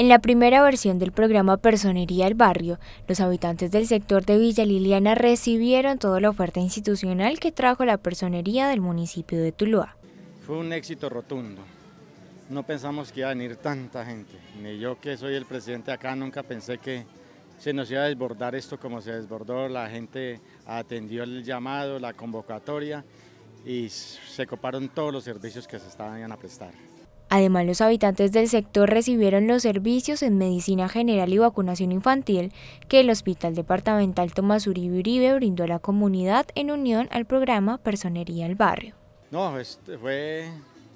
En la primera versión del programa Personería del Barrio, los habitantes del sector de Villa Liliana recibieron toda la oferta institucional que trajo la personería del municipio de Tuluá. Fue un éxito rotundo. No pensamos que iba a venir tanta gente. Ni yo que soy el presidente acá nunca pensé que se nos iba a desbordar esto como se desbordó. La gente atendió el llamado, la convocatoria y se coparon todos los servicios que se estaban a prestar. Además, los habitantes del sector recibieron los servicios en medicina general y vacunación infantil que el Hospital Departamental Tomás Uribe Uribe brindó a la comunidad en unión al programa Personería al Barrio. No, fue,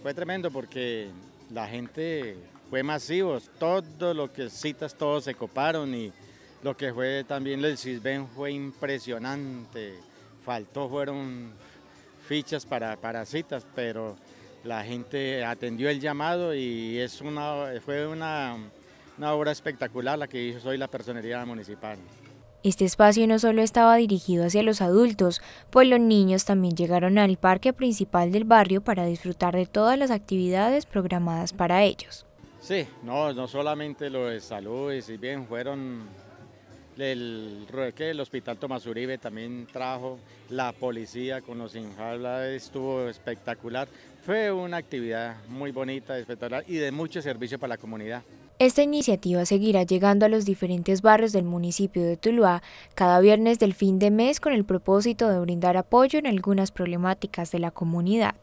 fue tremendo porque la gente fue masivo, todo lo que citas, todos se coparon y lo que fue también el CISBEN fue impresionante, faltó fueron fichas para, para citas, pero la gente atendió el llamado y es una, fue una, obra espectacular la que hizo hoy la Personería Municipal. Este espacio no solo estaba dirigido hacia los adultos, pues los niños también llegaron al parque principal del barrio para disfrutar de todas las actividades programadas para ellos. Sí, no, no solamente lo de salud y si bien fueron el, el Hospital Tomás Uribe también trajo, la policía con los Injabla estuvo espectacular. Fue una actividad muy bonita, espectacular y de mucho servicio para la comunidad. Esta iniciativa seguirá llegando a los diferentes barrios del municipio de Tuluá cada viernes del fin de mes con el propósito de brindar apoyo en algunas problemáticas de la comunidad.